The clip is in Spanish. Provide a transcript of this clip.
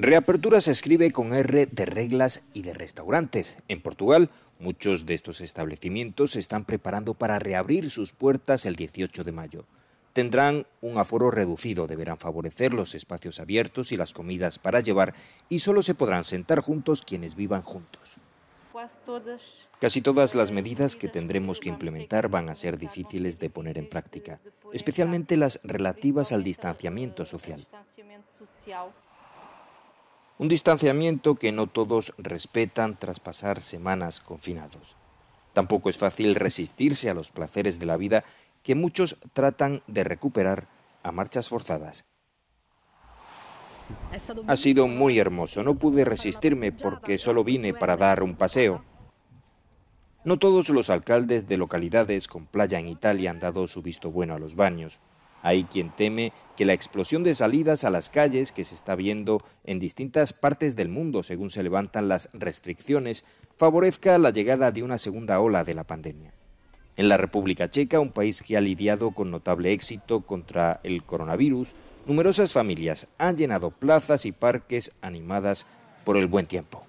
Reapertura se escribe con R de reglas y de restaurantes. En Portugal, muchos de estos establecimientos se están preparando para reabrir sus puertas el 18 de mayo. Tendrán un aforo reducido, deberán favorecer los espacios abiertos y las comidas para llevar y solo se podrán sentar juntos quienes vivan juntos. Casi todas las medidas que tendremos que implementar van a ser difíciles de poner en práctica, especialmente las relativas al distanciamiento social un distanciamiento que no todos respetan tras pasar semanas confinados. Tampoco es fácil resistirse a los placeres de la vida que muchos tratan de recuperar a marchas forzadas. Ha sido muy hermoso, no pude resistirme porque solo vine para dar un paseo. No todos los alcaldes de localidades con playa en Italia han dado su visto bueno a los baños. Hay quien teme que la explosión de salidas a las calles que se está viendo en distintas partes del mundo según se levantan las restricciones favorezca la llegada de una segunda ola de la pandemia. En la República Checa, un país que ha lidiado con notable éxito contra el coronavirus, numerosas familias han llenado plazas y parques animadas por el buen tiempo.